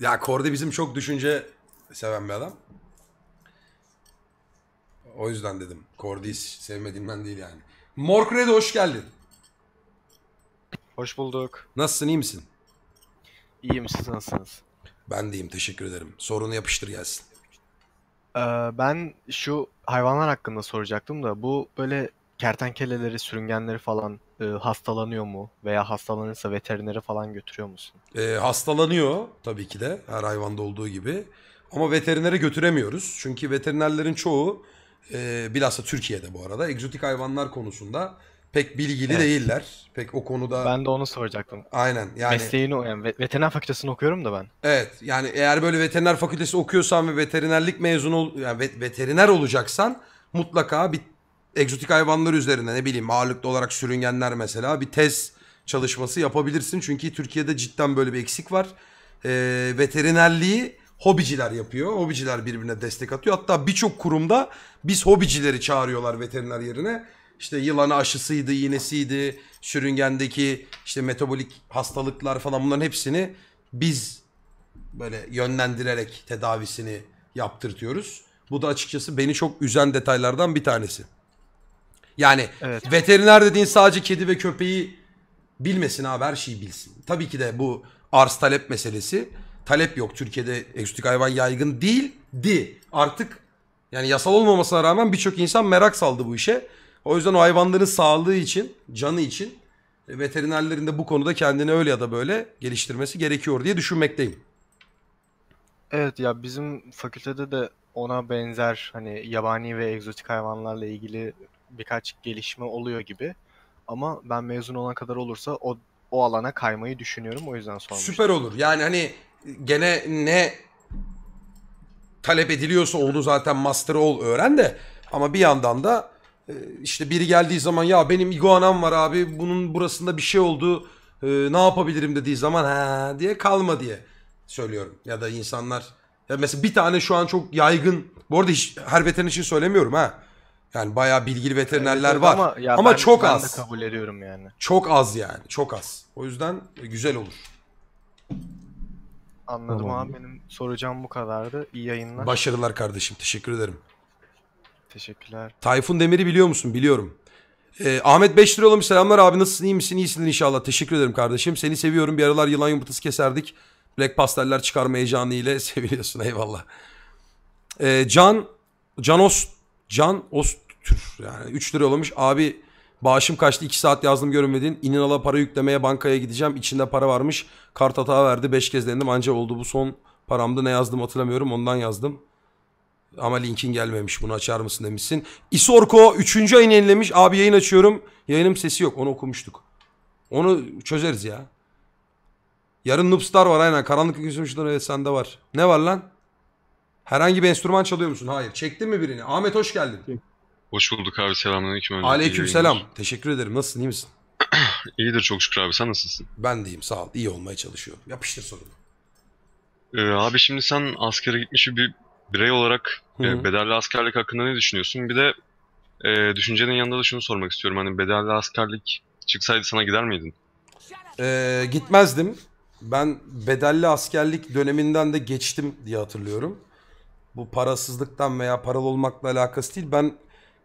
Ya Kordi bizim çok düşünce seven bir adam. O yüzden dedim. Kordi'yi sevmediğimden değil yani. Morkred'e hoş geldin. Hoş bulduk. Nasılsın iyi misin? İyiyim siz nasılsınız? Ben deyim teşekkür ederim. Sorunu yapıştır gelsin. Ee, ben şu hayvanlar hakkında soracaktım da bu böyle kertenkeleleri, sürüngenleri falan e, hastalanıyor mu? Veya hastalanırsa veterinere falan götürüyor musun? E, hastalanıyor tabii ki de her hayvanda olduğu gibi. Ama veterinere götüremiyoruz. Çünkü veterinerlerin çoğu e, bilhassa Türkiye'de bu arada egzotik hayvanlar konusunda pek bilgili evet. değiller. Pek o konuda... Ben de onu soracaktım. Aynen yani... Mesleğini yani veteriner fakültesini okuyorum da ben. Evet yani eğer böyle veteriner fakültesi okuyorsan ve veterinerlik mezunu ol... yani veteriner olacaksan mutlaka bir egzotik hayvanlar üzerine ne bileyim ağırlıklı olarak sürüngenler mesela bir tez çalışması yapabilirsin. Çünkü Türkiye'de cidden böyle bir eksik var. E, veterinerliği hobiciler yapıyor. Hobiciler birbirine destek atıyor. Hatta birçok kurumda biz hobicileri çağırıyorlar veteriner yerine. İşte yılanı aşısıydı, iğnesiydi, sürüngendeki işte metabolik hastalıklar falan bunların hepsini biz böyle yönlendirerek tedavisini yaptırtıyoruz. Bu da açıkçası beni çok üzen detaylardan bir tanesi. Yani evet. veteriner dediğin sadece kedi ve köpeği bilmesin abi her şeyi bilsin. Tabii ki de bu arz talep meselesi. Talep yok. Türkiye'de egzotik hayvan yaygın değil di. Artık yani yasal olmamasına rağmen birçok insan merak saldı bu işe. O yüzden o hayvanların sağlığı için, canı için veterinerlerin de bu konuda kendini öyle ya da böyle geliştirmesi gerekiyor diye düşünmekteyim. Evet ya bizim fakültede de ona benzer hani yabani ve egzotik hayvanlarla ilgili birkaç gelişme oluyor gibi. Ama ben mezun olan kadar olursa o o alana kaymayı düşünüyorum. O yüzden sormuştum. Süper olur. Yani hani gene ne talep ediliyorsa onu zaten master ol öğren de ama bir yandan da e, işte biri geldiği zaman ya benim iguanam var abi bunun burasında bir şey oldu e, ne yapabilirim dediği zaman ha diye kalma diye söylüyorum. Ya da insanlar ya mesela bir tane şu an çok yaygın bu arada hiç her veterin için söylemiyorum ha yani bayağı bilgili veterinerler evet, var. Ama, ya ama ben, çok ben az. Ben kabul ediyorum yani. Çok az yani. Çok az. O yüzden güzel olur. Anladım tamam. abi. Benim soracağım bu kadardı. İyi yayınlar. Başarılar kardeşim. Teşekkür ederim. Teşekkürler. Tayfun Demir'i biliyor musun? Biliyorum. Ee, Ahmet 5 lira Selamlar abi. Nasılsın? İyi misin? İyisin inşallah. Teşekkür ederim kardeşim. Seni seviyorum. Bir aralar yılan yumurtası keserdik. Black pasteller çıkarma heyecanı ile seviliyorsun. Eyvallah. Ee, Can Canos Can Ostür yani 3 lira yollamış. Abi bağışım kaçtı 2 saat yazdım görünmedin. İninala para yüklemeye bankaya gideceğim. İçinde para varmış. Kart hata verdi 5 kez denedim anca oldu. Bu son paramda ne yazdım hatırlamıyorum ondan yazdım. Ama linkin gelmemiş bunu açar mısın demişsin. Isorko 3. ayını yenilemiş. Abi yayın açıyorum. Yayınım sesi yok onu okumuştuk. Onu çözeriz ya. Yarın Noobstar var aynen. Karanlık Gün Sonuçları evet sende var. Ne var lan? Herhangi bir enstrüman çalıyor musun? Hayır. Çektin mi birini? Ahmet hoş geldin. Hoş bulduk abi selamünaleyküm. Öncelikle Aleyküm selam. Teşekkür ederim. Nasılsın? İyi misin? İyidir çok şükür abi sen nasılsın? Ben deyim sağ ol. İyi olmaya çalışıyorum. Yapıştır sorunu. Ee, abi şimdi sen askere gitmiş bir birey olarak Hı e, hı. bedelli askerlik hakkında ne düşünüyorsun? Bir de e, düşüncenin yanında da şunu sormak istiyorum. Hani bedelli askerlik çıksaydı sana gider miydin? Ee, gitmezdim. Ben bedelli askerlik döneminden de geçtim diye hatırlıyorum. Bu parasızlıktan veya paralı olmakla alakası değil. Ben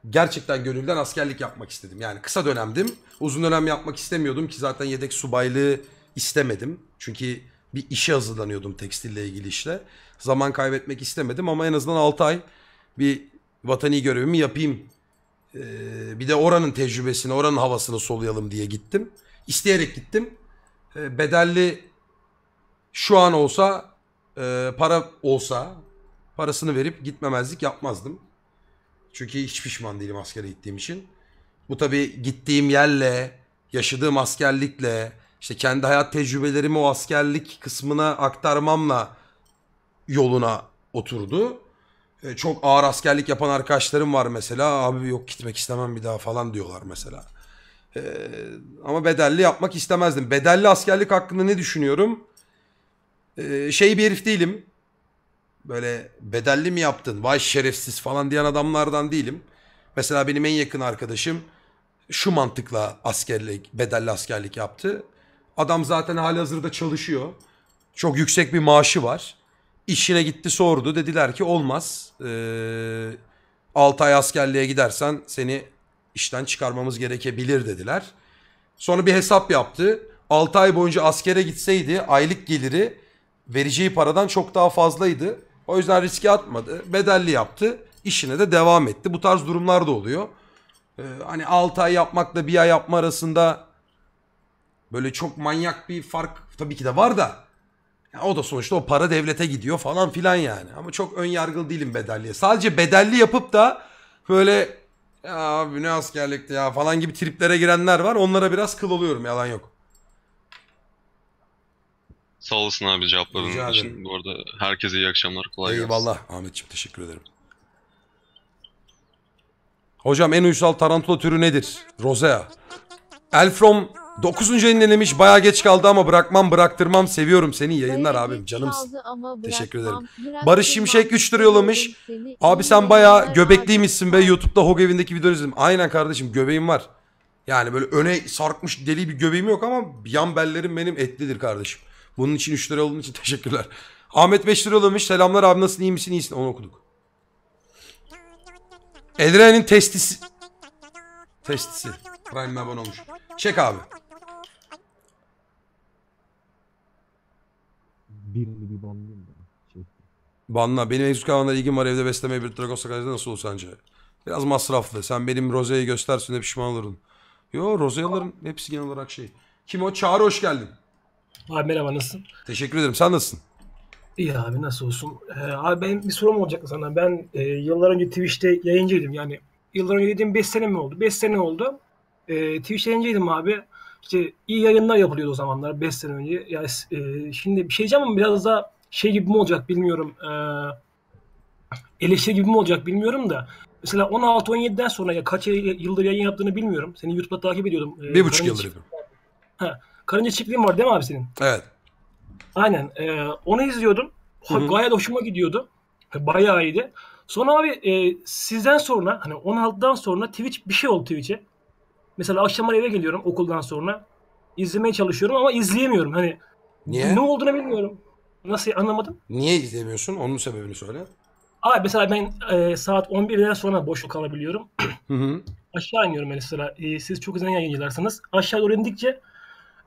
gerçekten gönülden askerlik yapmak istedim. Yani kısa dönemdim. Uzun dönem yapmak istemiyordum ki zaten yedek subaylığı istemedim. Çünkü bir işe hazırlanıyordum tekstille ilgili işle. Zaman kaybetmek istemedim ama en azından 6 ay bir vatani görevimi yapayım. Ee, bir de oranın tecrübesini, oranın havasını soluyalım diye gittim. İsteyerek gittim. Ee, bedelli şu an olsa, e, para olsa Parasını verip gitmemezlik yapmazdım. Çünkü hiç pişman değilim askere gittiğim için. Bu tabi gittiğim yerle, yaşadığım askerlikle, işte kendi hayat tecrübelerimi o askerlik kısmına aktarmamla yoluna oturdu. E, çok ağır askerlik yapan arkadaşlarım var mesela. Abi yok gitmek istemem bir daha falan diyorlar mesela. Ee, ama bedelli yapmak istemezdim. Bedelli askerlik hakkında ne düşünüyorum? Ee, şey bir herif değilim böyle bedelli mi yaptın vay şerefsiz falan diyen adamlardan değilim. Mesela benim en yakın arkadaşım şu mantıkla askerlik, bedelli askerlik yaptı. Adam zaten hali hazırda çalışıyor. Çok yüksek bir maaşı var. İşine gitti sordu. Dediler ki olmaz. Ee, 6 ay askerliğe gidersen seni işten çıkarmamız gerekebilir dediler. Sonra bir hesap yaptı. 6 ay boyunca askere gitseydi aylık geliri vereceği paradan çok daha fazlaydı. O yüzden riske atmadı. Bedelli yaptı. İşine de devam etti. Bu tarz durumlar da oluyor. Ee, hani 6 ay yapmakla bir ay yapma arasında böyle çok manyak bir fark tabii ki de var da. Ya o da sonuçta o para devlete gidiyor falan filan yani. Ama çok ön yargılı değilim bedelliye. Sadece bedelli yapıp da böyle ya abi ne askerlikti ya falan gibi triplere girenler var. Onlara biraz kıl oluyorum yalan yok. Sağ olasın abi cevapların için. Bu arada herkese iyi akşamlar. Kolay gelsin. Eyvallah Ahmetciğim teşekkür ederim. Hocam en uysal tarantula türü nedir? Rosea. Elfrom 9. yayınlanmış baya geç kaldı ama bırakmam bıraktırmam seviyorum seni yayınlar abim canımsın. Teşekkür ederim. Barış Şimşek 3 lira yollamış. Abi sen baya göbekliymişsin be YouTube'da Hog evindeki videoları izledim. Aynen kardeşim göbeğim var. Yani böyle öne sarkmış deli bir göbeğim yok ama yan bellerim benim etlidir kardeşim. Bunun için 3 lira olduğun için teşekkürler. Ahmet 5 lira yollamış. Selamlar abi nasılsın iyi misin iyisin onu okuduk. Edren'in testisi. Testisi. Prime abone olmuş. Çek abi. Birini bir banlayayım da. Banla. Benim egzoz kavanlara ilgim var. Evde beslemeye bir Dragos Sakarya'da nasıl olur sence? Biraz masraflı. Sen benim Rose'yi göstersin de pişman olurdun. Yo Rose'yaların hepsi genel olarak şey. Kim o? Çağrı hoş geldin. Abi merhaba nasılsın? Teşekkür ederim. Sen nasılsın? İyi abi nasıl olsun? Ee, abi ben bir sorum olacaktı sana. Ben e, yıllar önce Twitch'te yayıncıydım. Yani yıllar önce dediğim 5 sene mi oldu? 5 sene oldu. E, Twitch'te yayıncıydım abi. İşte iyi yayınlar yapılıyordu o zamanlar 5 sene önce. Yani e, şimdi bir şey diyeceğim ama biraz daha şey gibi mi olacak bilmiyorum. E, eleştiri gibi mi olacak bilmiyorum da. Mesela 16-17'den sonra ya kaç yıldır yayın yaptığını bilmiyorum. Seni YouTube'da takip ediyordum. Ee, bir ee, buçuk yıldır yapıyorum. Ha. Karınca çiftliğim var değil mi abi senin? Evet. Aynen. E, onu izliyordum. Hı hı. Gayet hoşuma gidiyordu. Bayağı iyiydi. Sonra abi e, sizden sonra hani 16'dan sonra Twitch bir şey oldu Twitch'e. Mesela akşamlar eve geliyorum okuldan sonra. izlemeye çalışıyorum ama izleyemiyorum. Hani Niye? ne olduğunu bilmiyorum. Nasıl anlamadım? Niye izlemiyorsun? Onun sebebini söyle. Abi mesela ben e, saat 11'den sonra boşluk alabiliyorum. Hı hı. Aşağı iniyorum mesela. E, siz çok güzel yayıncılarsınız. Aşağı doğru indikçe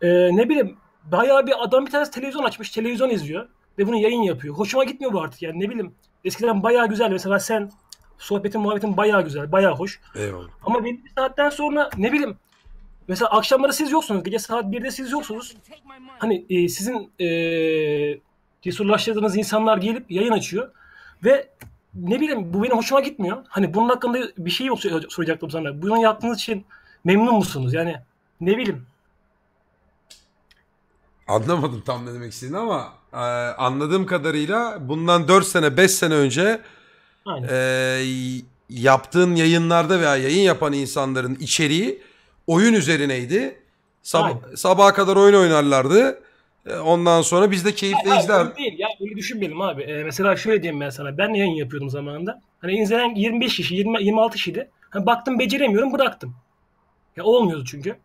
ee, ne bileyim bayağı bir adam bir tanesi televizyon açmış televizyon izliyor ve bunu yayın yapıyor. Hoşuma gitmiyor bu artık yani ne bileyim. Eskiden bayağı güzel mesela sen sohbetin muhabbetin bayağı güzel bayağı hoş. Eyvallah. Ama bir saatten sonra ne bileyim mesela akşamları siz yoksunuz gece saat 1'de siz yoksunuz. Hani e, sizin e, cesurlaştırdığınız insanlar gelip yayın açıyor ve ne bileyim bu benim hoşuma gitmiyor. Hani bunun hakkında bir şey yok soracaktım sana. Bunu yaptığınız için memnun musunuz? Yani ne bileyim Anlamadım tam ne demek istediğini ama e, anladığım kadarıyla bundan 4 sene 5 sene önce e, yaptığın yayınlarda veya yayın yapan insanların içeriği oyun üzerineydi. Sab Aynen. Sabaha kadar oyun oynarlardı. E, ondan sonra biz de keyifle hayır, izler. Hayır, değil ya öyle düşünmeyelim abi. Ee, mesela şöyle diyeyim ben sana. Ben yayın yapıyordum zamanında. Hani izlenen 25 kişi 20, 26 kişiydi. Hani baktım beceremiyorum bıraktım. Ya olmuyordu çünkü.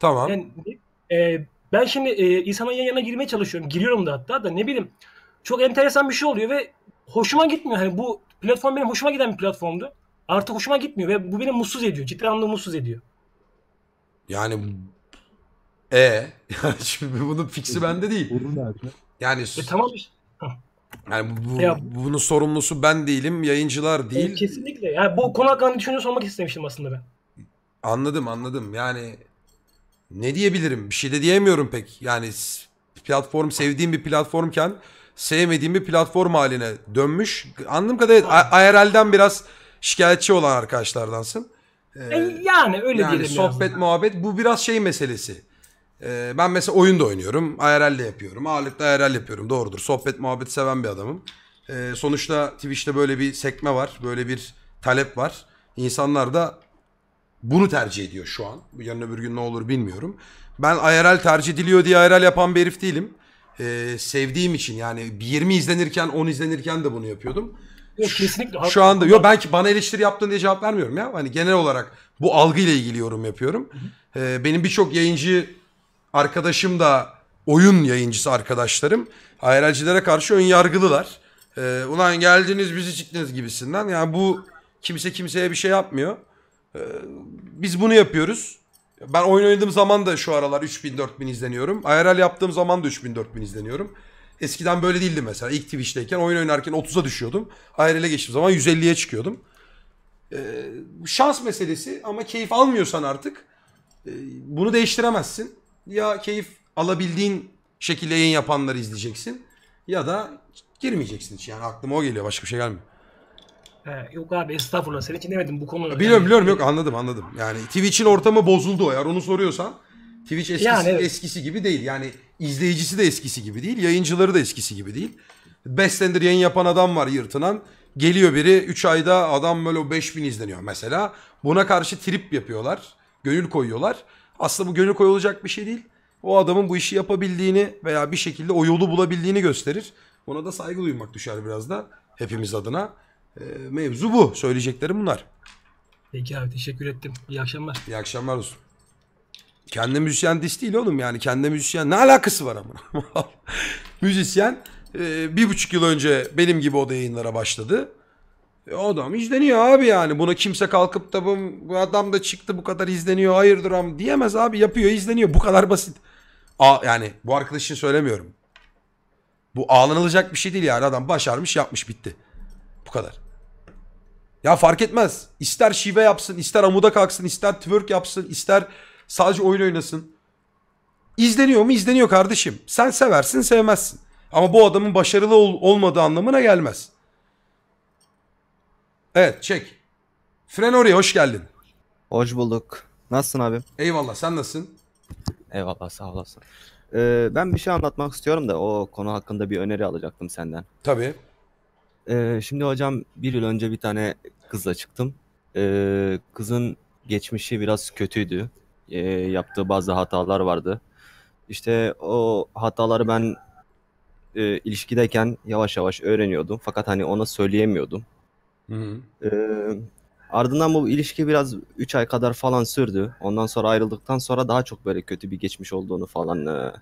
Tamam. Yani, e, ben şimdi e, insanın yan yana girmeye çalışıyorum. Giriyorum da hatta da ne bileyim. Çok enteresan bir şey oluyor ve hoşuma gitmiyor. Hani bu platform benim hoşuma giden bir platformdu. Artık hoşuma gitmiyor ve bu beni mutsuz ediyor. Ciddi anlamda mutsuz ediyor. Yani e yani şimdi bunun fiksi bende değil. Yani e, tamam Yani bu, e, ya, bunun sorumlusu ben değilim, yayıncılar e, değil. E, kesinlikle. Yani bu konu hakkında düşünce sormak istemiştim aslında ben. Anladım, anladım. Yani ne diyebilirim? Bir şey de diyemiyorum pek. Yani platform sevdiğim bir platformken sevmediğim bir platform haline dönmüş. Anladığım kadarıyla IRL'den biraz şikayetçi olan arkadaşlardansın. Ee, yani öyle yani diyelim. Sohbet lazım. muhabbet bu biraz şey meselesi. Ee, ben mesela oyun da oynuyorum. IRL de yapıyorum. Ağırlıklı IRL yapıyorum. Doğrudur. Sohbet muhabbet seven bir adamım. Ee, sonuçta Twitch'te böyle bir sekme var. Böyle bir talep var. İnsanlar da bunu tercih ediyor şu an. Yarın öbür gün ne olur bilmiyorum. Ben IRL tercih ediliyor diye IRL yapan bir herif değilim. Ee, sevdiğim için yani 20 izlenirken 10 izlenirken de bunu yapıyordum. Yok, kesinlikle. Şu anda yok belki bana eleştiri yaptın diye cevap vermiyorum ya. Hani genel olarak bu algıyla ilgili yorum yapıyorum. Ee, benim birçok yayıncı arkadaşım da oyun yayıncısı arkadaşlarım IRL'cilere karşı ön yargılılar. Ee, ulan geldiniz bizi çıktınız gibisinden. Yani bu kimse kimseye bir şey yapmıyor. Ee, biz bunu yapıyoruz. Ben oyun oynadığım zaman da şu aralar 3000-4000 izleniyorum. IRL yaptığım zaman da 3000-4000 izleniyorum. Eskiden böyle değildi mesela. İlk Twitch'teyken oyun oynarken 30'a düşüyordum. IRL'e geçtiğim zaman 150'ye çıkıyordum. Ee, şans meselesi ama keyif almıyorsan artık e, bunu değiştiremezsin. Ya keyif alabildiğin şekilde yayın yapanları izleyeceksin ya da girmeyeceksin hiç. Yani aklıma o geliyor başka bir şey gelmiyor yok abi estağfurullah senin için demedim bu konuda. Biliyorum yani, biliyorum yok anladım anladım. Yani Twitch'in ortamı bozuldu eğer onu soruyorsan. Twitch eskisi, yani, evet. eskisi gibi değil. Yani izleyicisi de eskisi gibi değil. Yayıncıları da eskisi gibi değil. Bestender yayın yapan adam var yırtınan. Geliyor biri 3 ayda adam böyle 5000 izleniyor mesela. Buna karşı trip yapıyorlar. Gönül koyuyorlar. Aslında bu gönül koyulacak bir şey değil. O adamın bu işi yapabildiğini veya bir şekilde o yolu bulabildiğini gösterir. Buna da saygı duymak düşer biraz da hepimiz adına. Ee, mevzu bu. Söyleyeceklerim bunlar. Peki abi teşekkür ettim. İyi akşamlar. İyi akşamlar olsun. Kendi müzisyen diş değil oğlum yani. Kendi müzisyen ne alakası var ama. müzisyen e, bir buçuk yıl önce benim gibi o yayınlara başladı. E, o adam izleniyor abi yani. Buna kimse kalkıp da bu, bu adam da çıktı bu kadar izleniyor hayırdır ama diyemez abi. Yapıyor izleniyor bu kadar basit. A, yani bu arkadaş için söylemiyorum. Bu ağlanılacak bir şey değil yani adam başarmış yapmış bitti. Bu kadar. Ya fark etmez. İster şive yapsın, ister amuda kalksın, ister twerk yapsın, ister sadece oyun oynasın. İzleniyor mu? İzleniyor kardeşim. Sen seversin, sevmezsin. Ama bu adamın başarılı ol olmadığı anlamına gelmez. Evet, çek. Fren hoş geldin. Hoş bulduk. Nasılsın abi? Eyvallah, sen nasılsın? Eyvallah, sağ olasın. Ee, ben bir şey anlatmak istiyorum da o konu hakkında bir öneri alacaktım senden. Tabii. Ee, şimdi hocam bir yıl önce bir tane kızla çıktım. Ee, kızın geçmişi biraz kötüydü. Ee, yaptığı bazı hatalar vardı. İşte o hataları ben e, ilişkideyken yavaş yavaş öğreniyordum. Fakat hani ona söyleyemiyordum. Hı hı. Ee, ardından bu ilişki biraz 3 ay kadar falan sürdü. Ondan sonra ayrıldıktan sonra daha çok böyle kötü bir geçmiş olduğunu falan e,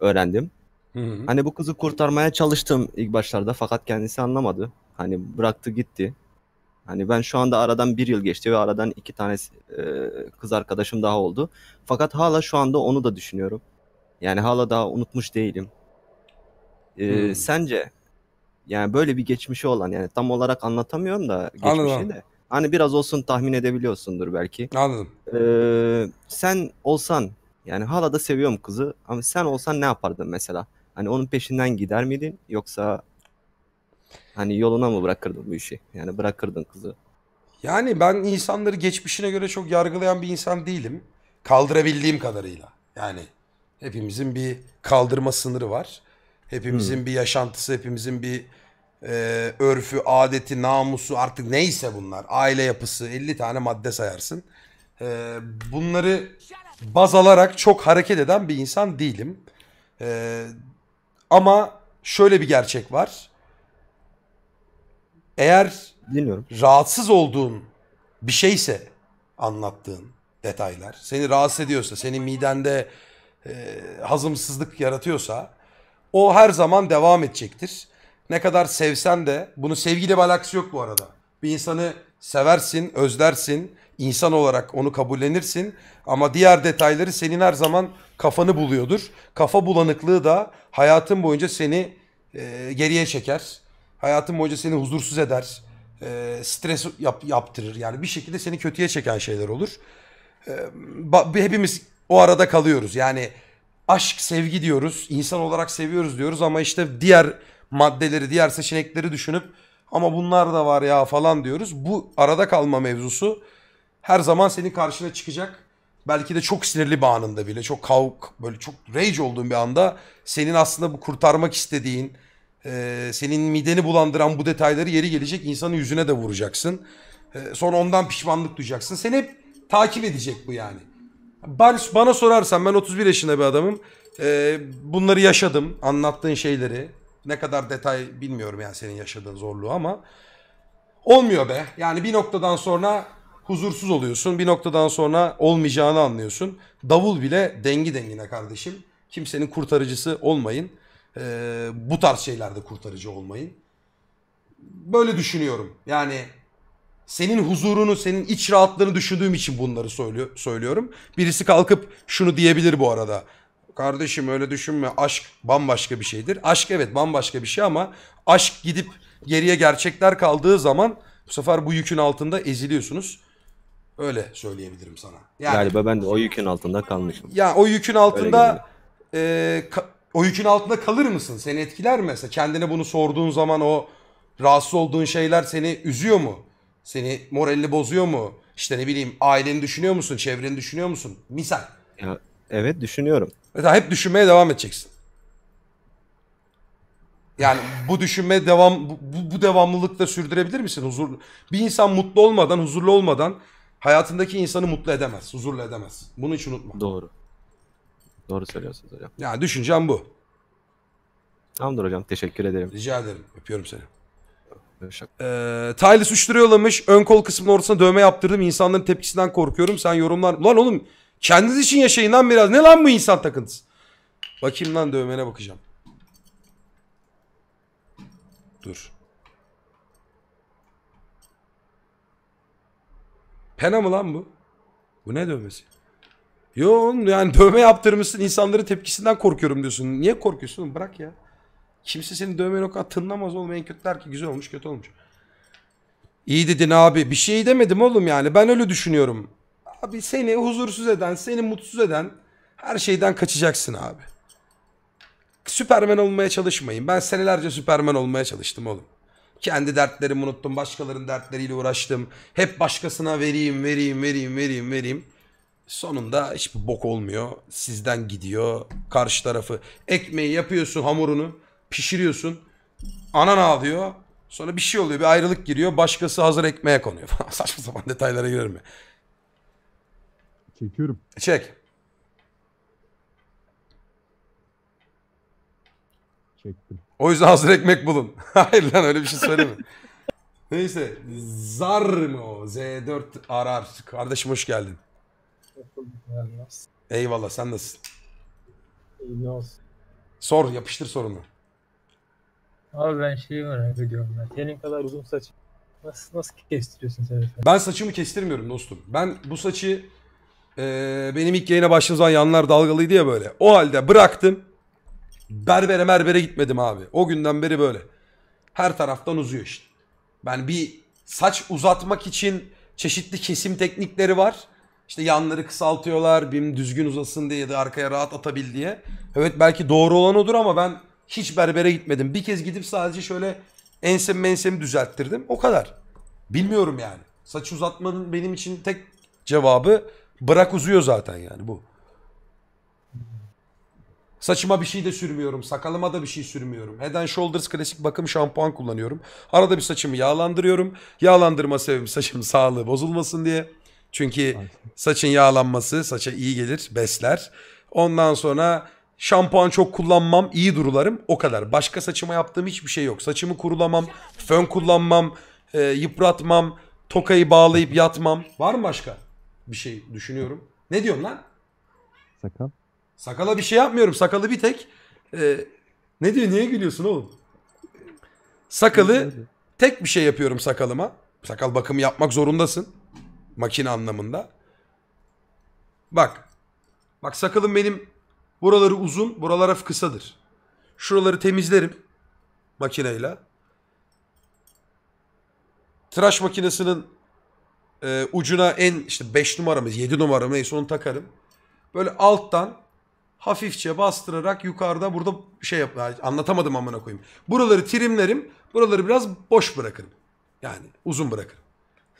öğrendim. Hı hı. Hani bu kızı kurtarmaya çalıştım ilk başlarda fakat kendisi anlamadı. Hani bıraktı gitti. Hani ben şu anda aradan bir yıl geçti ve aradan iki tane e, kız arkadaşım daha oldu. Fakat hala şu anda onu da düşünüyorum. Yani hala daha unutmuş değilim. E, hmm. Sence yani böyle bir geçmişi olan yani tam olarak anlatamıyorum da geçmişi Anladım. de. Hani biraz olsun tahmin edebiliyorsundur belki. Anladım. Ee, sen olsan yani hala da seviyorum kızı ama sen olsan ne yapardın mesela? Hani onun peşinden gider miydin yoksa Hani yoluna mı bırakırdın bu işi? Yani bırakırdın kızı. Yani ben insanları geçmişine göre çok yargılayan bir insan değilim. Kaldırabildiğim kadarıyla. Yani hepimizin bir kaldırma sınırı var. Hepimizin hmm. bir yaşantısı, hepimizin bir e, örfü, adeti, namusu artık neyse bunlar. Aile yapısı 50 tane madde sayarsın. E, bunları baz alarak çok hareket eden bir insan değilim. E, ama şöyle bir gerçek var. Eğer Dinliyorum. rahatsız olduğun bir şeyse anlattığın detaylar seni rahatsız ediyorsa, senin midende e, hazımsızlık yaratıyorsa o her zaman devam edecektir. Ne kadar sevsen de bunu sevgiyle bir alakası yok bu arada. Bir insanı seversin, özlersin, insan olarak onu kabullenirsin ama diğer detayları senin her zaman kafanı buluyordur. Kafa bulanıklığı da hayatın boyunca seni e, geriye çeker Hayatın boyunca seni huzursuz eder. E, stres yap, yaptırır. Yani bir şekilde seni kötüye çeken şeyler olur. E, hepimiz o arada kalıyoruz. Yani aşk, sevgi diyoruz. insan olarak seviyoruz diyoruz ama işte diğer maddeleri, diğer seçenekleri düşünüp ama bunlar da var ya falan diyoruz. Bu arada kalma mevzusu her zaman senin karşına çıkacak. Belki de çok sinirli bir anında bile, çok kavuk böyle çok rage olduğun bir anda senin aslında bu kurtarmak istediğin, e, senin mideni bulandıran bu detayları yeri gelecek insanın yüzüne de vuracaksın. E, sonra ondan pişmanlık duyacaksın. Seni hep takip edecek bu yani. Ben, bana sorarsan ben 31 yaşında bir adamım. E, bunları yaşadım. Anlattığın şeyleri. Ne kadar detay bilmiyorum yani senin yaşadığın zorluğu ama. Olmuyor be. Yani bir noktadan sonra huzursuz oluyorsun. Bir noktadan sonra olmayacağını anlıyorsun. Davul bile dengi dengine kardeşim. Kimsenin kurtarıcısı olmayın. Ee, bu tarz şeylerde kurtarıcı olmayın. Böyle düşünüyorum. Yani senin huzurunu, senin iç rahatlığını düşündüğüm için bunları söylüyorum. Birisi kalkıp şunu diyebilir bu arada. Kardeşim öyle düşünme. Aşk bambaşka bir şeydir. Aşk evet bambaşka bir şey ama aşk gidip geriye gerçekler kaldığı zaman bu sefer bu yükün altında eziliyorsunuz. Öyle söyleyebilirim sana. Yani, Galiba ben de o yükün altında kalmışım. Ya o yükün altında e, ka- o yükün altında kalır mısın? Seni etkiler mi? Mesela kendine bunu sorduğun zaman o rahatsız olduğun şeyler seni üzüyor mu? Seni moralini bozuyor mu? İşte ne bileyim aileni düşünüyor musun? Çevreni düşünüyor musun? Misal. Ya, evet düşünüyorum. Mesela hep düşünmeye devam edeceksin. Yani bu düşünme devam bu, bu devamlılıkla sürdürebilir misin? Huzur bir insan mutlu olmadan, huzurlu olmadan hayatındaki insanı mutlu edemez, huzurlu edemez. Bunu hiç unutma. Doğru. Doğru söylüyorsunuz hocam. Ya düşüncem bu. Tamamdır hocam. Teşekkür ederim. Rica ederim. Öpüyorum seni. Görüşürüz. Ee, Tylus 3 yollamış. Ön kol kısmının ortasına dövme yaptırdım. İnsanların tepkisinden korkuyorum. Sen yorumlar... Lan oğlum kendiniz için yaşayın lan biraz. Ne lan bu insan takıntısı? Bakayım lan dövmene bakacağım. Dur. Pena mı lan bu? Bu ne dövmesi? Yok, yani dövme yaptırmışsın insanların tepkisinden korkuyorum diyorsun. Niye korkuyorsun oğlum? Bırak ya. Kimse senin dövme nokat tınlamaz oğlum. En kötüler ki güzel olmuş kötü olmuş. İyi dedin abi. Bir şey demedim oğlum yani. Ben öyle düşünüyorum. Abi seni huzursuz eden, seni mutsuz eden her şeyden kaçacaksın abi. Süpermen olmaya çalışmayın. Ben senelerce Süpermen olmaya çalıştım oğlum. Kendi dertlerimi unuttum. Başkalarının dertleriyle uğraştım. Hep başkasına vereyim, vereyim, vereyim, vereyim, vereyim. Sonunda hiçbir bok olmuyor. Sizden gidiyor. Karşı tarafı ekmeği yapıyorsun hamurunu pişiriyorsun. Anan ağlıyor. Sonra bir şey oluyor bir ayrılık giriyor. Başkası hazır ekmeğe konuyor falan. Saçma sapan detaylara girer mi? Çekiyorum. Çek. Çektim. O yüzden hazır ekmek bulun. Hayır lan öyle bir şey söyleme. Neyse. Zar mı o? Z4 arar. Kardeşim hoş geldin. Eyvallah sen nasılsın? İyi ne olsun. Sor yapıştır sorunu. Abi ben şeyi merak ediyorum ya. Senin kadar uzun saç nasıl, nasıl kestiriyorsun sen efendim? Ben saçımı kestirmiyorum dostum. Ben bu saçı e, benim ilk yayına başladığım zaman yanlar dalgalıydı ya böyle. O halde bıraktım. Berbere merbere gitmedim abi. O günden beri böyle. Her taraftan uzuyor işte. Ben bir saç uzatmak için çeşitli kesim teknikleri var. İşte yanları kısaltıyorlar. BİM düzgün uzasın diye de arkaya rahat atabil diye. Evet belki doğru olan odur ama ben hiç berbere gitmedim. Bir kez gidip sadece şöyle ensem mensemi düzelttirdim. O kadar. Bilmiyorum yani. Saç uzatmanın benim için tek cevabı bırak uzuyor zaten yani bu. Saçıma bir şey de sürmüyorum. Sakalıma da bir şey sürmüyorum. Head and Shoulders klasik bakım şampuan kullanıyorum. Arada bir saçımı yağlandırıyorum. Yağlandırma sebebim saçım sağlığı bozulmasın diye. Çünkü saçın yağlanması saça iyi gelir, besler. Ondan sonra şampuan çok kullanmam, iyi durularım. O kadar. Başka saçıma yaptığım hiçbir şey yok. Saçımı kurulamam, fön kullanmam, e, yıpratmam, tokayı bağlayıp yatmam. Var mı başka bir şey düşünüyorum? Ne diyorum lan? Sakal. Sakala bir şey yapmıyorum. Sakalı bir tek. E, ne diyor? Niye gülüyorsun oğlum? Sakalı tek bir şey yapıyorum sakalıma. Sakal bakımı yapmak zorundasın. Makine anlamında. Bak. Bak sakalım benim buraları uzun, buralara kısadır. Şuraları temizlerim makineyle. Tıraş makinesinin e, ucuna en işte 5 numaramız, 7 numaramı neyse onu takarım. Böyle alttan hafifçe bastırarak yukarıda burada şey yap anlatamadım amına koyayım. Buraları trimlerim, buraları biraz boş bırakırım. Yani uzun bırakırım.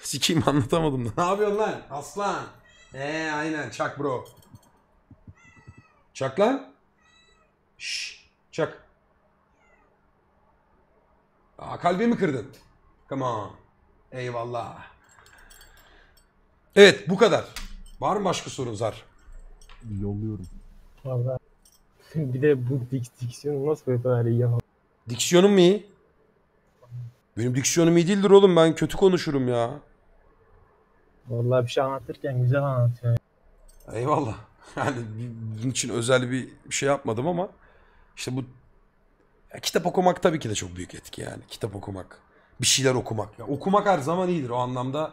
Sikeyim anlatamadım da. Ne yapıyorsun lan? Aslan. He aynen çak bro. Çak lan. Şşş. Çak. Aa, kalbimi kırdın. Come on. Eyvallah. Evet bu kadar. Var mı başka sorun Zar? Yolluyorum. Vallahi bir de bu dik diksiyonu nasıl böyle kadar iyi ya? Diksiyonun mu iyi? Benim diksiyonum iyi değildir oğlum ben kötü konuşurum ya. Vallahi bir şey anlatırken güzel anlatıyor. Eyvallah. Yani bunun için özel bir şey yapmadım ama işte bu ya kitap okumak tabii ki de çok büyük etki yani. Kitap okumak, bir şeyler okumak. Ya okumak her zaman iyidir o anlamda.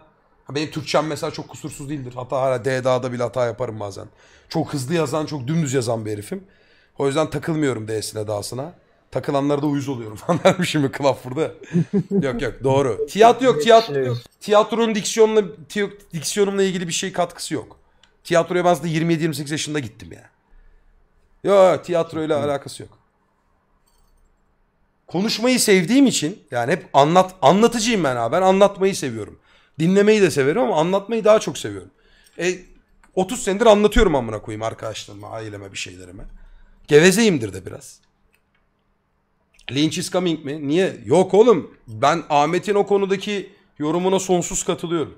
benim Türkçem mesela çok kusursuz değildir. Hatta hala DDA'da bile hata yaparım bazen. Çok hızlı yazan, çok dümdüz yazan bir herifim. O yüzden takılmıyorum D'sine, D'sına takılanlarda uyuz oluyorum falan dermişim mi Crawford'a? yok yok doğru. Tiyatro yok tiyatro yok. Şey. Tiyatronun diksiyonla, tiy diksiyonumla ilgili bir şey katkısı yok. Tiyatroya ben aslında 27-28 yaşında gittim ya. Yani. Yok tiyatroyla alakası yok. Konuşmayı sevdiğim için yani hep anlat anlatıcıyım ben abi. Ben anlatmayı seviyorum. Dinlemeyi de severim ama anlatmayı daha çok seviyorum. E, 30 senedir anlatıyorum amına koyayım arkadaşlarıma, aileme, bir şeylerime. Gevezeyimdir de biraz. Lynch is coming mi? Niye? Yok oğlum. Ben Ahmet'in o konudaki yorumuna sonsuz katılıyorum.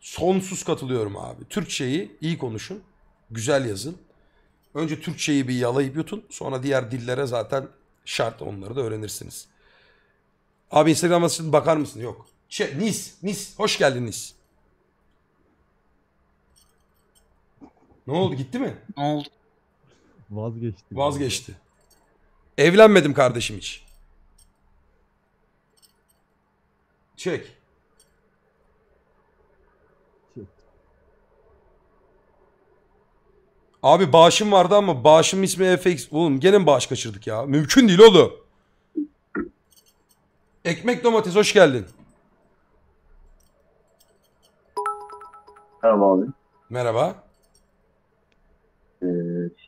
Sonsuz katılıyorum abi. Türkçeyi iyi konuşun. Güzel yazın. Önce Türkçeyi bir yalayıp yutun. Sonra diğer dillere zaten şart onları da öğrenirsiniz. Abi Instagram'a için bakar mısın? Yok. Şey, Nis. Nis. Hoş geldin Nis. Ne oldu gitti mi? Ne oldu? Vazgeçti. Vazgeçti. Evlenmedim kardeşim hiç. Çek. Abi bağışım vardı ama bağışım ismi FX. Oğlum gene mi bağış kaçırdık ya? Mümkün değil oğlum. Ekmek domates hoş geldin. Merhaba abi. Merhaba.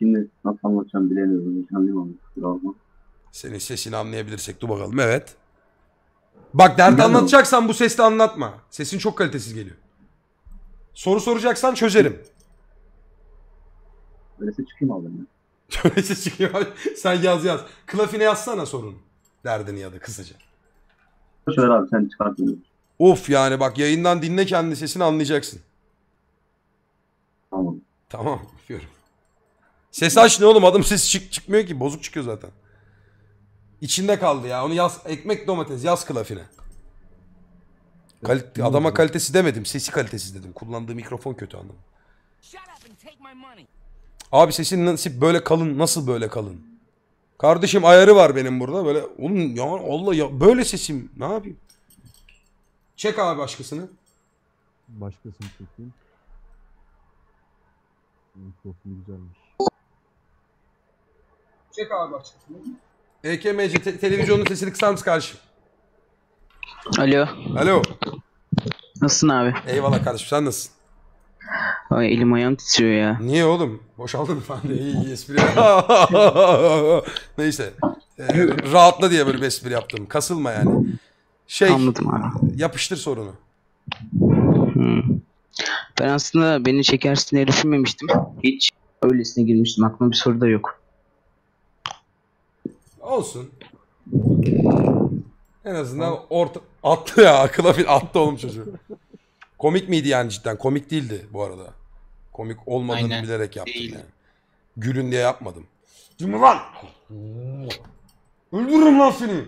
Şimdi nasıl anlatacağım bilemiyorum. İnşallah anlatmıştır Senin sesini anlayabilirsek dur bakalım. Evet. Bak derdi anlatacaksan bu sesle anlatma. Sesin çok kalitesiz geliyor. Soru soracaksan çözerim. Öyleyse çıkayım abi. ben. Öyleyse çıkıyor. abi. Sen yaz yaz. Klafine yazsana sorunu. Derdini ya da kısaca. Şöyle abi sen çıkart. beni. Of yani bak yayından dinle kendi sesini anlayacaksın. Tamam. Tamam. Öpüyorum. Ses aç ne oğlum adam ses çık çıkmıyor ki bozuk çıkıyor zaten. İçinde kaldı ya onu yaz ekmek domates yaz kılafine. Kalite, adama kalitesi demedim sesi kalitesiz dedim. Kullandığı mikrofon kötü anladım. Abi sesin nasıl böyle kalın nasıl böyle kalın? Kardeşim ayarı var benim burada böyle oğlum ya Allah ya böyle sesim ne yapayım? Çek abi başkasını. Başkasını çekeyim. Çok güzelmiş. Çek abi açıkçası. EKMC te- televizyonun sesini kısar mısın kardeşim? Alo. Alo. Nasılsın abi? Eyvallah kardeşim sen nasılsın? Ay elim ayağım titriyor ya. Niye oğlum? Boşaldın mı falan diye. İyi iyi espri Neyse. Ee, rahatla diye böyle bir espri yaptım. Kasılma yani. Şey Anladım abi. yapıştır sorunu. Hmm. Ben aslında beni çekersin diye düşünmemiştim. Hiç öylesine girmiştim. Aklıma bir soru da yok. Olsun. En azından orta... Attı ya akıla fil attı oğlum çocuğu. Komik miydi yani cidden? Komik değildi bu arada. Komik olmadığını Aynen. bilerek yaptım Değil. yani. Gülün diye yapmadım. Şimdi lan! Öldürürüm lan seni!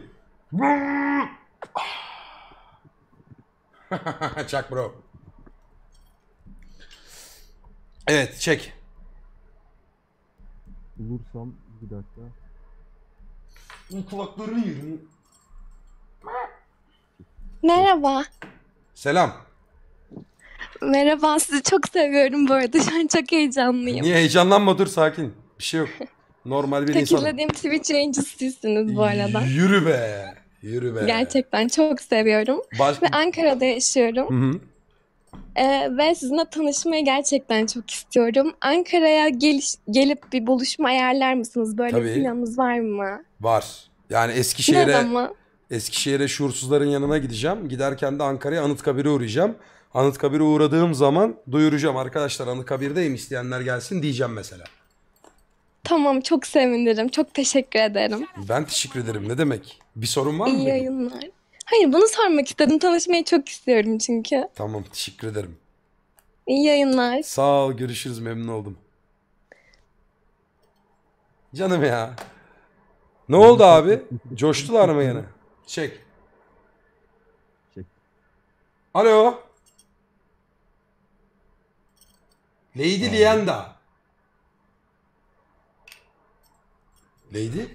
Çak bro. Evet çek. Bulursam bir dakika. Kulaklarını yerim. Merhaba. Selam. Merhaba sizi çok seviyorum bu arada. Şu an çok heyecanlıyım. Niye heyecanlanma dur sakin. Bir şey yok. Normal bir insan. Takirlediğim Twitch yayıncısısınız bu arada. Yürü be. Yürü be. Gerçekten çok seviyorum. Baş... Ve Ankara'da yaşıyorum. Hı hı. Ee, ve sizinle tanışmayı gerçekten çok istiyorum. Ankara'ya geliş, gelip bir buluşma ayarlar mısınız? Böyle Tabii. planımız var mı? Var. Yani Eskişehir'e Eskişehir'e şuursuzların yanına gideceğim. Giderken de Ankara'ya Anıtkabir'e uğrayacağım. Anıtkabir'e uğradığım zaman duyuracağım arkadaşlar Anıtkabir'deyim isteyenler gelsin diyeceğim mesela. Tamam çok sevinirim. Çok teşekkür ederim. Ben teşekkür ederim. Ne demek? Bir sorun var mı? İyi benim? yayınlar. Hayır bunu sormak istedim. Tanışmayı çok istiyorum çünkü. Tamam teşekkür ederim. İyi yayınlar. Sağ ol görüşürüz memnun oldum. Canım ya. Ne oldu abi? Coştular mı yine? Çek. Çek. Alo. Lady Lienda. Lady?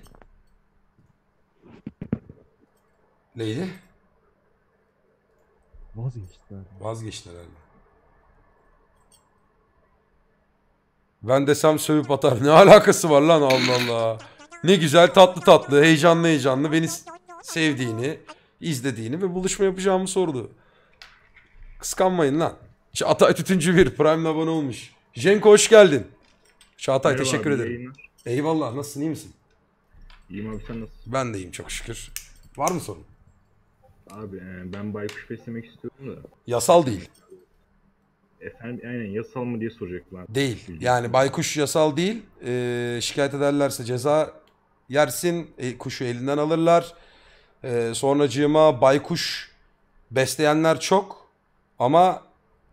Neydi? Vazgeçtiler. Vazgeçtiler herhalde. Ben desem sövüp atar. Ne alakası var lan Allah Allah. Ne güzel tatlı tatlı, heyecanlı heyecanlı beni sevdiğini, izlediğini ve buluşma yapacağımı sordu. Kıskanmayın lan. İşte Atay Tütüncü bir prime abone olmuş. Jenko hoş geldin. Çağatay Merhaba teşekkür abi, ederim. Yayınlar. Eyvallah nasılsın iyi misin? İyiyim abi sen nasılsın? Ben de iyiyim çok şükür. Var mı sorun? Abi e, ben baykuş beslemek istiyorum da. Yasal değil. Efendim aynen yasal mı diye soracaklar. Değil. Yani baykuş yasal değil. Ee, şikayet ederlerse ceza yersin. E, kuşu elinden alırlar. Ee, sonracığıma baykuş besleyenler çok. Ama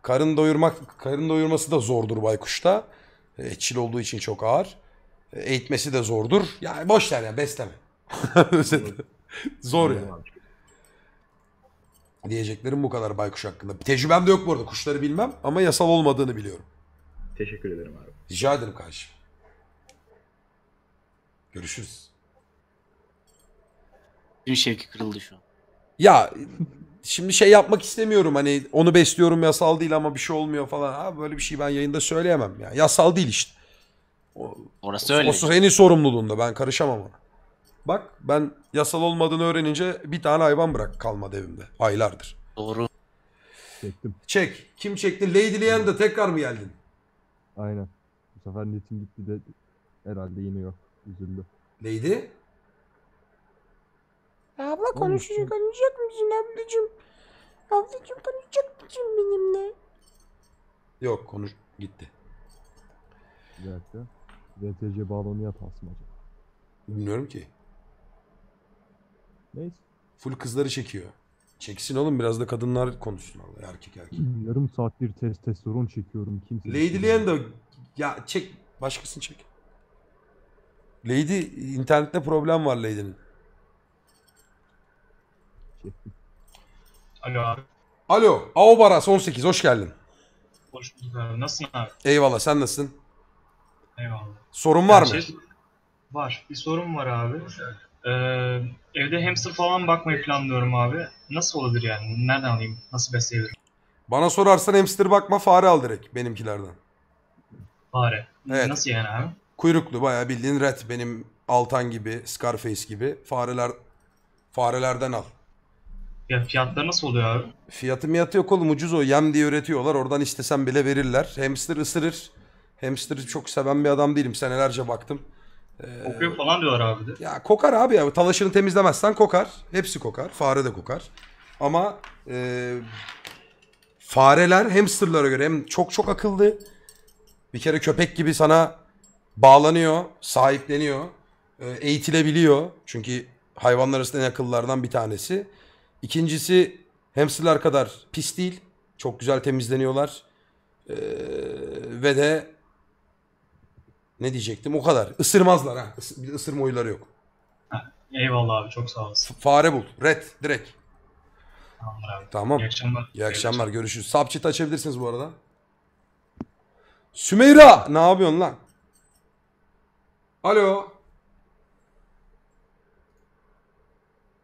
karın doyurmak karın doyurması da zordur baykuşta. Etçil olduğu için çok ağır. E, eğitmesi de zordur. Yani boş ver ya besleme. Zor ya. Yani. Diyeceklerim bu kadar baykuş hakkında. Tecrübem de yok bu arada. Kuşları bilmem ama yasal olmadığını biliyorum. Teşekkür ederim abi. Rica ederim kardeşim. Görüşürüz. Dün şevki kırıldı şu an. Ya şimdi şey yapmak istemiyorum hani onu besliyorum yasal değil ama bir şey olmuyor falan. Ha, böyle bir şey ben yayında söyleyemem ya. Yasal değil işte. O, Orası öyle. O, o senin sorumluluğunda ben karışamam ona. Bak ben yasal olmadığını öğrenince bir tane hayvan bırak kalmadı evimde. Aylardır. Doğru. Çektim. Çek. Kim çekti? Lady Leanne'da tekrar mı geldin? Aynen. Bu sefer netim gitti de herhalde yine yok. Üzüldü. Lady? Abla konuşacak, konuşacak mısın ablacım Ablacığım konuşacak mısın benimle? Yok konuş... Gitti. Bir dakika. VTC balonu yatarsın acaba. Bilmiyorum ki. Neyse. Full kızları çekiyor. Çeksin oğlum biraz da kadınlar konuşsun Allah erkek erkek. Hmm, yarım saat saattir testosteron çekiyorum kimse. Lady Liendo ya çek başkasını çek. Lady internette problem var Lady'nin. Alo abi. Alo Aobaras 18 hoş geldin. Hoş bulduk abi. Nasılsın abi? Eyvallah sen nasılsın? Eyvallah. Sorun var Her mı? Şey... Var. Bir sorun var abi. Ee, evde hamster falan bakmayı planlıyorum abi. Nasıl olabilir yani? Nereden alayım? Nasıl besleyebilirim? Bana sorarsan hamster bakma fare al direkt benimkilerden. Fare. Evet. Nasıl yani abi? Kuyruklu bayağı bildiğin red benim Altan gibi, Scarface gibi fareler farelerden al. Ya fiyatlar nasıl oluyor abi? Fiyatı miyatı yok oğlum ucuz o yem diye üretiyorlar oradan istesen bile verirler. Hamster ısırır. Hamster'ı çok seven bir adam değilim senelerce baktım. Ee, Kokuyor falan diyorlar abi de. Ya kokar abi ya. Talaşını temizlemezsen kokar. Hepsi kokar. Fare de kokar. Ama e, fareler hamsterlara göre hem çok çok akıllı. Bir kere köpek gibi sana bağlanıyor, sahipleniyor, e, eğitilebiliyor. Çünkü hayvanlar arasında en akıllardan bir tanesi. İkincisi hamsterlar kadar pis değil. Çok güzel temizleniyorlar. E, ve de ne diyecektim? O kadar. Isırmazlar ha. Is bir ısırma oyları yok. Eyvallah abi çok sağ olasın. fare bul. Red direkt. Tamamdır abi. Tamam. İyi akşamlar. İyi akşamlar. Görüşürüz. Subchat açabilirsiniz bu arada. Sümeyra ne yapıyorsun lan? Alo.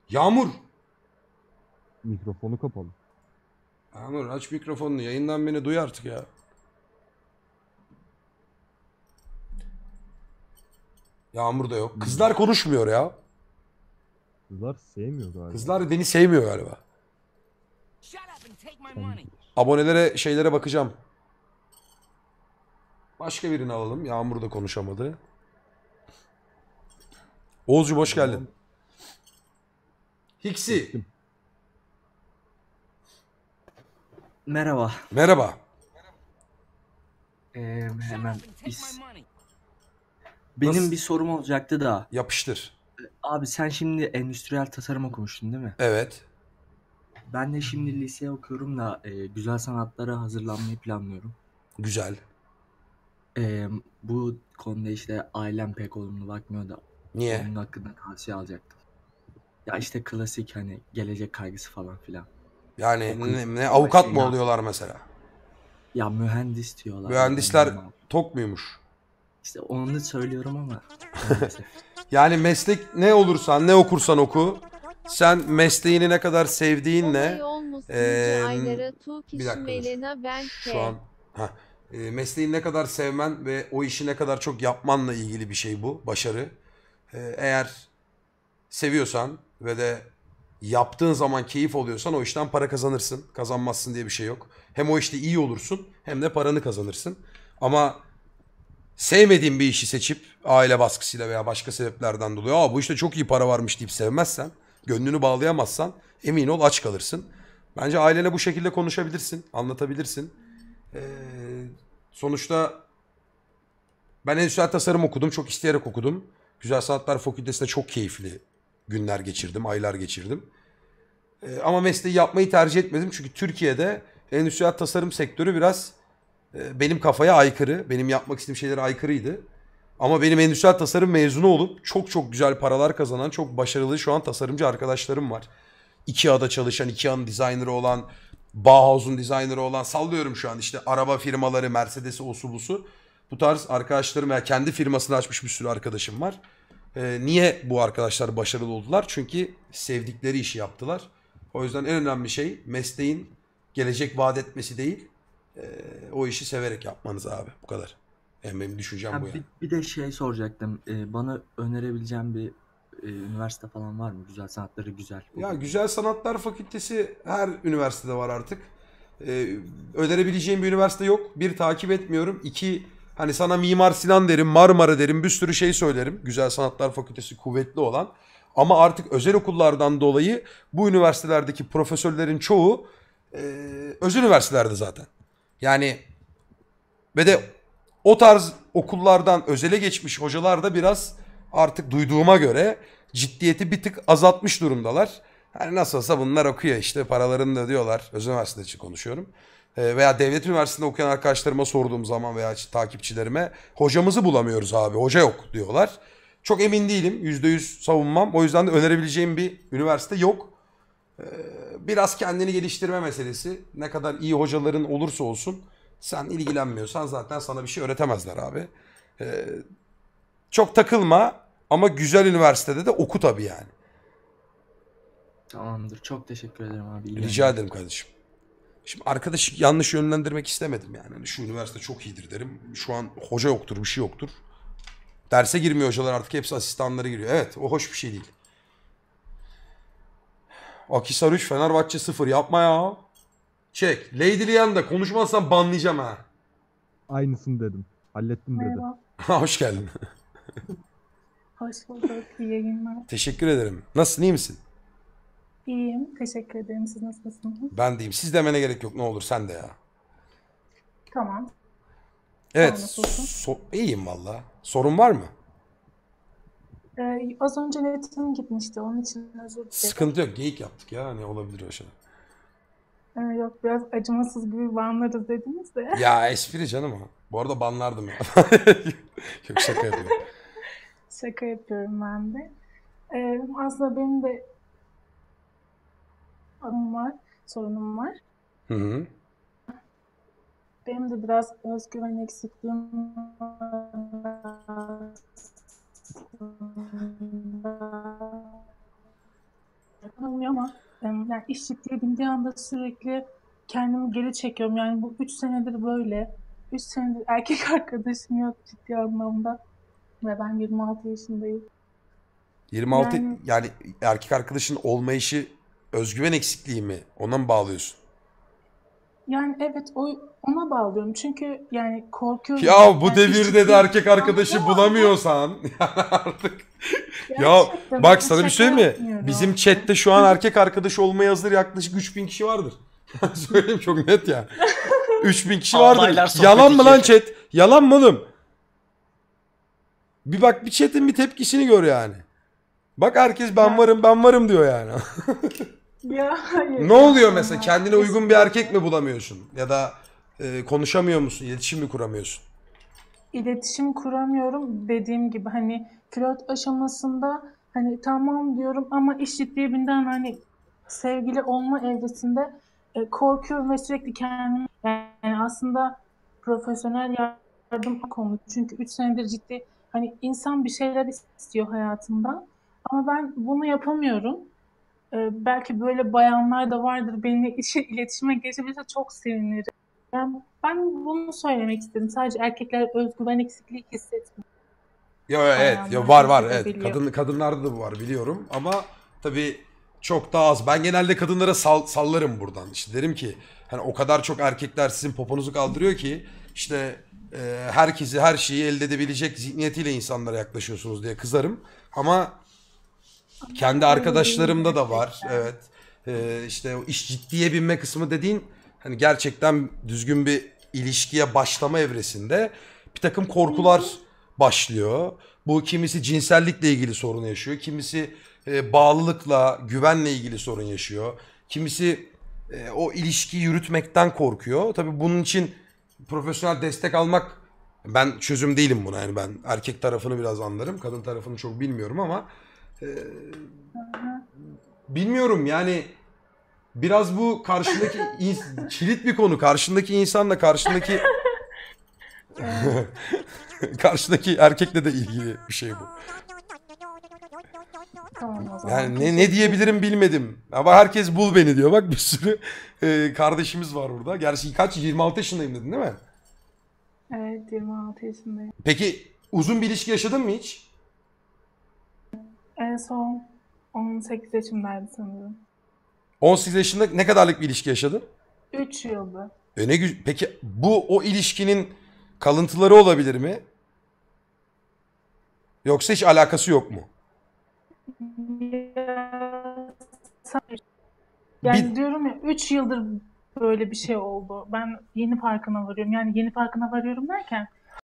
Yağmur. Mikrofonu kapalı. Yağmur aç mikrofonunu. Yayından beni duy artık ya. Yağmur da yok. Kızlar konuşmuyor ya. Kızlar sevmiyor galiba. Kızlar beni sevmiyor galiba. Abonelere şeylere bakacağım. Başka birini alalım. Yağmur da konuşamadı. Oğuzcu hoş geldin. Hiksi. Merhaba. Merhaba. Ee, hemen is benim Nasıl? bir sorum olacaktı da. Yapıştır. E, abi sen şimdi endüstriyel tasarım okumuştun değil mi? Evet. Ben de şimdi liseye okuyorum da e, güzel sanatlara hazırlanmayı planlıyorum. Güzel. E, bu konuda işte ailem pek olumlu bakmıyor da. Niye? Onun hakkında tavsiye alacaktım. Ya işte klasik hani gelecek kaygısı falan filan. Yani ne, ne avukat mı oluyorlar mesela? Ya mühendis diyorlar. Mühendisler yani. tok muymuş? İşte onu söylüyorum ama. yani meslek ne olursan ne okursan oku. Sen mesleğini ne kadar sevdiğinle. Ee, bir dakika. Şu an. Ha. e, mesleğini ne kadar sevmen ve o işi ne kadar çok yapmanla ilgili bir şey bu. Başarı. Ee, eğer seviyorsan ve de yaptığın zaman keyif oluyorsan o işten para kazanırsın. Kazanmazsın diye bir şey yok. Hem o işte iyi olursun hem de paranı kazanırsın. Ama sevmediğin bir işi seçip aile baskısıyla veya başka sebeplerden dolayı Aa, bu işte çok iyi para varmış deyip sevmezsen, gönlünü bağlayamazsan emin ol aç kalırsın. Bence ailene bu şekilde konuşabilirsin, anlatabilirsin. Ee, sonuçta ben endüstriyel tasarım okudum, çok isteyerek okudum. Güzel Sanatlar Fakültesi'nde çok keyifli günler geçirdim, aylar geçirdim. Ee, ama mesleği yapmayı tercih etmedim çünkü Türkiye'de endüstriyel tasarım sektörü biraz ee, benim kafaya aykırı, benim yapmak istediğim şeylere aykırıydı. Ama benim endüstriyel tasarım mezunu olup çok çok güzel paralar kazanan, çok başarılı şu an tasarımcı arkadaşlarım var. IKEA'da çalışan, IKEA'nın designer'ı olan, Bauhaus'un designer'ı olan sallıyorum şu an işte araba firmaları, Mercedes'i, osu Bu tarz arkadaşlarım veya kendi firmasını açmış bir sürü arkadaşım var. Ee, niye bu arkadaşlar başarılı oldular? Çünkü sevdikleri işi yaptılar. O yüzden en önemli şey mesleğin gelecek vaat etmesi değil, e, o işi severek yapmanız abi. Bu kadar. Yani benim düşüncem bu bir, yani. Bir de şey soracaktım. Ee, bana önerebileceğim bir e, üniversite falan var mı? Güzel sanatları güzel. Ya Güzel Sanatlar Fakültesi her üniversitede var artık. Ee, önerebileceğim bir üniversite yok. Bir takip etmiyorum. İki hani sana Mimar Sinan derim, Marmara derim, bir sürü şey söylerim. Güzel Sanatlar Fakültesi kuvvetli olan. Ama artık özel okullardan dolayı bu üniversitelerdeki profesörlerin çoğu e, özel üniversitelerde zaten. Yani ve de o tarz okullardan özele geçmiş hocalar da biraz artık duyduğuma göre ciddiyeti bir tık azaltmış durumdalar. Hani nasıl olsa bunlar okuyor işte paralarını da diyorlar. Özel üniversite için konuşuyorum. E, veya devlet üniversitesinde okuyan arkadaşlarıma sorduğum zaman veya takipçilerime hocamızı bulamıyoruz abi hoca yok diyorlar. Çok emin değilim %100 savunmam. O yüzden de önerebileceğim bir üniversite yok. Ee, biraz kendini geliştirme meselesi. Ne kadar iyi hocaların olursa olsun sen ilgilenmiyorsan zaten sana bir şey öğretemezler abi. Ee, çok takılma ama güzel üniversitede de oku tabii yani. Tamamdır. Çok teşekkür ederim abi. İyi Rica ederim kardeşim. Şimdi arkadaşı yanlış yönlendirmek istemedim yani. Hani şu üniversite çok iyidir derim. Şu an hoca yoktur, bir şey yoktur. Derse girmiyor hocalar artık hepsi asistanları giriyor. Evet, o hoş bir şey değil. Akisar 3, Fenerbahçe 0. Yapma ya. Çek. Lady Lian konuşmazsan banlayacağım ha. Aynısını dedim. Hallettim dedi. Hoş geldin. Hoş bulduk. İyi yayınlar. Teşekkür ederim. Nasılsın? İyi misin? İyiyim. Teşekkür ederim. Siz nasılsınız? Ben deyim. Siz demene gerek yok. Ne olur sen de ya. Tamam. Evet. Sen So- iyiyim valla. Sorun var mı? Ee, az önce netim gitmişti. Onun için özür dilerim. Sıkıntı yok. Geyik yaptık ya. Hani olabilir o şey. Ee, yok biraz acımasız gibi banlarız dediniz de. Ya espri canım o. Bu arada banlardım ya. yok şaka yapıyorum. şaka yapıyorum ben de. Ee, aslında benim de anım var, sorunum var. Hı hı. Benim de biraz özgüven eksikliğim var olmuyor ama yani iş ciddiye bindiği anda sürekli kendimi geri çekiyorum. Yani bu üç senedir böyle. Üç senedir erkek arkadaşım yok ciddi anlamda. Ve ben 26 yaşındayım. 26 yani, yani erkek arkadaşın olmayışı özgüven eksikliği mi? Ona mı bağlıyorsun? Yani evet o ona bağlıyorum çünkü yani korkuyorum. Ya bu yani devirde de şey erkek arkadaşı bulamıyorsan yani artık ya bak sana bir şey mi? Bizim chatte şu an erkek arkadaş olmaya hazır yaklaşık 3000 kişi vardır. Söyleyeyim çok net ya. 3000 kişi vardır. Yalan mı lan chat? Yalan mı oğlum? Bir bak bir chat'in bir tepkisini gör yani. Bak herkes ben varım ben varım diyor yani. Ya hayır. Ne oluyor mesela? Kendine uygun bir erkek mi bulamıyorsun? Ya da e, konuşamıyor musun? İletişim mi kuramıyorsun? İletişim kuramıyorum dediğim gibi hani flört aşamasında hani tamam diyorum ama iş ciddiyeminden hani sevgili olma evresinde e, korkuyorum ve sürekli kendimi yani aslında profesyonel yardım konu. Çünkü 3 senedir ciddi hani insan bir şeyler istiyor hayatında ama ben bunu yapamıyorum. Ee, belki böyle bayanlar da vardır. Benimle iletişime geçebilirse çok sevinirim. Yani ben bunu söylemek istedim. Sadece erkekler özgüven eksikliği hissetmiyor. Ya evet, ya var var evet. Kadın kadınlarda da bu var biliyorum ama tabii çok daha az. Ben genelde kadınlara sal, sallarım buradan. İşte derim ki hani o kadar çok erkekler sizin poponuzu kaldırıyor ki işte e, herkesi her şeyi elde edebilecek zihniyetiyle insanlara yaklaşıyorsunuz diye kızarım. Ama kendi arkadaşlarımda da var. Evet. Ee, işte o iş ciddiye binme kısmı dediğin hani gerçekten düzgün bir ilişkiye başlama evresinde bir takım korkular başlıyor. Bu kimisi cinsellikle ilgili sorun yaşıyor. Kimisi e, bağlılıkla, güvenle ilgili sorun yaşıyor. Kimisi e, o ilişkiyi yürütmekten korkuyor. Tabii bunun için profesyonel destek almak ben çözüm değilim buna. Yani ben erkek tarafını biraz anlarım. Kadın tarafını çok bilmiyorum ama ee, bilmiyorum yani biraz bu karşındaki in- kilit bir konu. Karşındaki insanla karşındaki karşındaki erkekle de ilgili bir şey bu. Yani ne, ne diyebilirim bilmedim. Ama herkes bul beni diyor. Bak bir sürü e, kardeşimiz var orada Gerçi kaç 26 yaşındayım dedin değil mi? Evet 26 yaşındayım. Peki uzun bir ilişki yaşadın mı hiç? En son 18 yaşımdaydı sanırım. 18 yaşında ne kadarlık bir ilişki yaşadın? 3 yıldı. Öne ne Peki bu o ilişkinin kalıntıları olabilir mi? Yoksa hiç alakası yok mu? Ya, Yani Bir- diyorum ya 3 yıldır böyle bir şey oldu. Ben yeni farkına varıyorum. Yani yeni farkına varıyorum derken